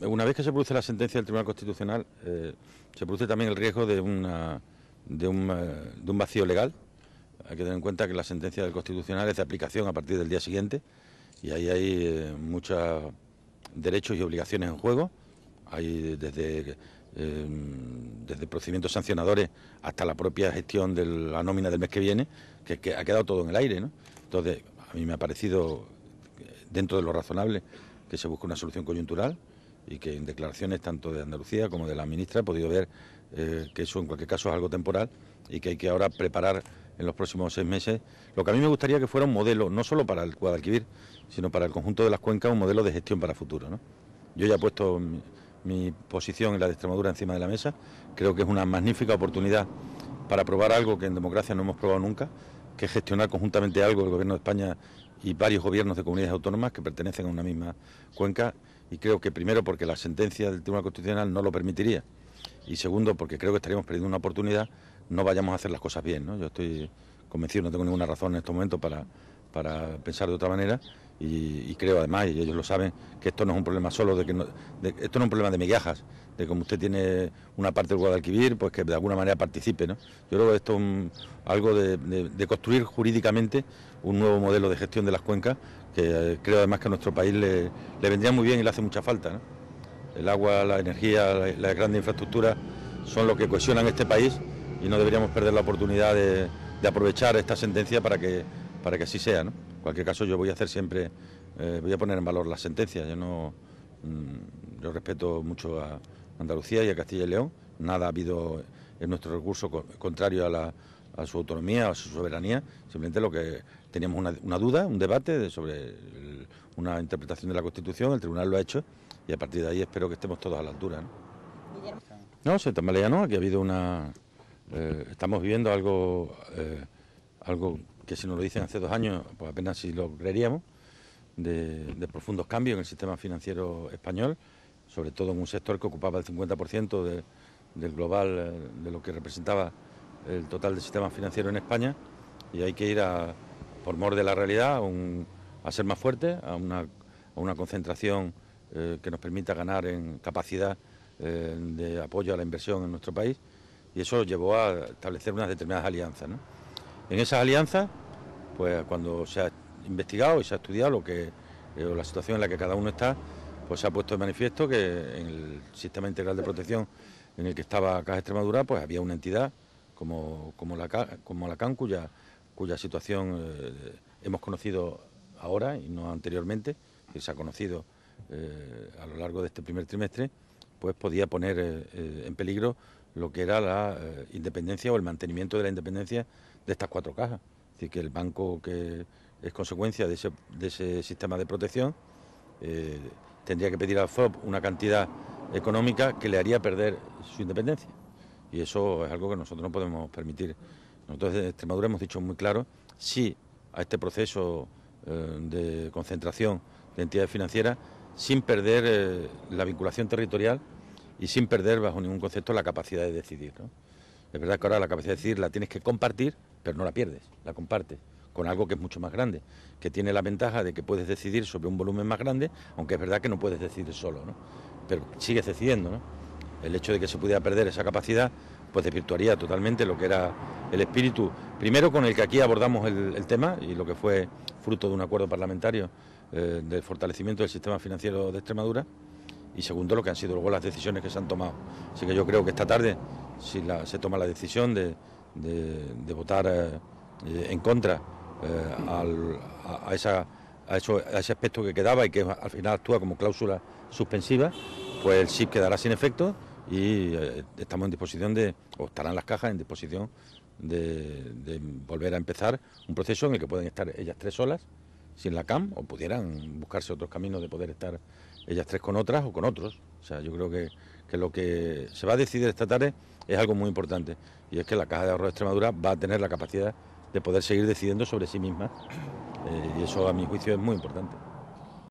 una vez que se produce la sentencia del Tribunal Constitucional, eh, se produce también el riesgo eh, de, un, vacío legal. Hay que tener en cuenta que la sentencia del Constitucional es de aplicación a partir del día siguiente y ahí hay eh, muchos derechos y obligaciones en juego. Hay desde, procedimientos sancionadores hasta la propia gestión de la nómina del mes que viene, que, ha quedado todo en el aire. Entonces, a mí me ha parecido, dentro de lo razonable, que se busque una solución coyuntural y que en declaraciones tanto de Andalucía como de la ministra he podido ver eh, que eso en cualquier caso es algo temporal y que hay que ahora preparar en los próximos seis meses lo que a mí me gustaría que fuera un modelo, no solo para el Guadalquivir, sino para el conjunto de las cuencas, un modelo de gestión para futuro. ¿no? Yo ya he puesto mi, mi posición en la de Extremadura encima de la mesa, creo que es una magnífica oportunidad para probar algo que en democracia no hemos probado nunca que gestionar conjuntamente algo el Gobierno de España y varios gobiernos de comunidades autónomas que pertenecen a una misma cuenca y creo que primero porque la sentencia del Tribunal Constitucional no lo permitiría y segundo porque creo que estaríamos perdiendo una oportunidad, no vayamos a hacer las cosas bien, Yo estoy convencido, no tengo ninguna razón en este momento para, para pensar de otra manera y, creo además, y ellos lo saben, que esto no es un problema solo de que esto no es un problema de migajas, de como usted tiene una parte del Guadalquivir, pues que de alguna manera participe, ¿no? Yo creo que esto es algo de, construir jurídicamente un nuevo modelo de gestión de las cuencas, que eh, creo además que a nuestro país le, vendría muy bien y le hace mucha falta. El agua, la energía, las la grandes infraestructuras son lo que cohesionan este país y no deberíamos perder la oportunidad de, aprovechar esta sentencia para que, para que así sea, ¿no? En cualquier caso, yo voy a hacer siempre, eh, voy a poner en valor las sentencias. Yo no, mm, yo respeto mucho a Andalucía y a Castilla y León. Nada ha habido en nuestro recurso contrario a, la, su autonomía a su soberanía. Simplemente lo que teníamos una, duda, un debate sobre una interpretación de la Constitución. El tribunal lo ha hecho y a partir de ahí espero que estemos todos a la altura. No, no se no. Aquí ha habido una. Eh, estamos viviendo algo, eh, algo que si nos lo dicen hace dos años, pues apenas si lo creeríamos, de, profundos cambios en el sistema financiero español, sobre todo en un sector que ocupaba el 50% del global, de lo que representaba el total del sistema financiero en España, y hay que ir a, por mor de la realidad, a, ser más fuerte, a una, a una concentración eh, que nos permita ganar en capacidad eh, de apoyo a la inversión en nuestro país, y eso llevó a establecer unas determinadas alianzas. ¿no? En esas alianzas, pues cuando se ha investigado y se ha estudiado lo que, eh, la situación en la que cada uno está, pues se ha puesto de manifiesto que en el sistema integral de protección en el que estaba Caja Extremadura, pues había una entidad como, la, como CAN, cuya, situación eh, hemos conocido ahora y no anteriormente, que se ha conocido eh, a lo largo de este primer trimestre, pues podía poner en peligro lo que era la eh, independencia o el mantenimiento de la independencia de estas cuatro cajas. Es decir, que el banco que es consecuencia de ese, sistema de protección eh, tendría que pedir al FOB una cantidad económica que le haría perder su independencia. Y eso es algo que nosotros no podemos permitir. Nosotros en Extremadura hemos dicho muy claro sí a este proceso eh, de concentración de entidades financieras sin perder la vinculación territorial y sin perder bajo ningún concepto la capacidad de decidir. Es verdad que ahora la capacidad de decidir la tienes que compartir, pero no la pierdes, la compartes con algo que es mucho más grande, que tiene la ventaja de que puedes decidir sobre un volumen más grande, aunque es verdad que no puedes decidir solo, pero sigues decidiendo. El hecho de que se pudiera perder esa capacidad, pues desvirtuaría totalmente lo que era el espíritu, primero con el que aquí abordamos el, tema y lo que fue fruto de un acuerdo parlamentario eh, del fortalecimiento del sistema financiero de Extremadura, y segundo lo que han sido luego las decisiones que se han tomado. Así que yo creo que esta tarde, si se toma la decisión de, votar eh, en contra eh, a, ese aspecto que quedaba y que al final actúa como cláusula suspensiva, pues el SIP quedará sin efecto y eh, estamos en disposición de, o estarán las cajas en disposición de, de volver a empezar un proceso en el que pueden estar ellas tres solas sin la CAM o pudieran buscarse otros caminos de poder estar ellas tres con otras o con otros. O sea, yo creo que, lo que se va a decidir esta tarde es algo muy importante y es que la Caja de Ahorro de Extremadura va a tener la capacidad de poder seguir decidiendo sobre sí misma eh, y eso a mi juicio es muy importante.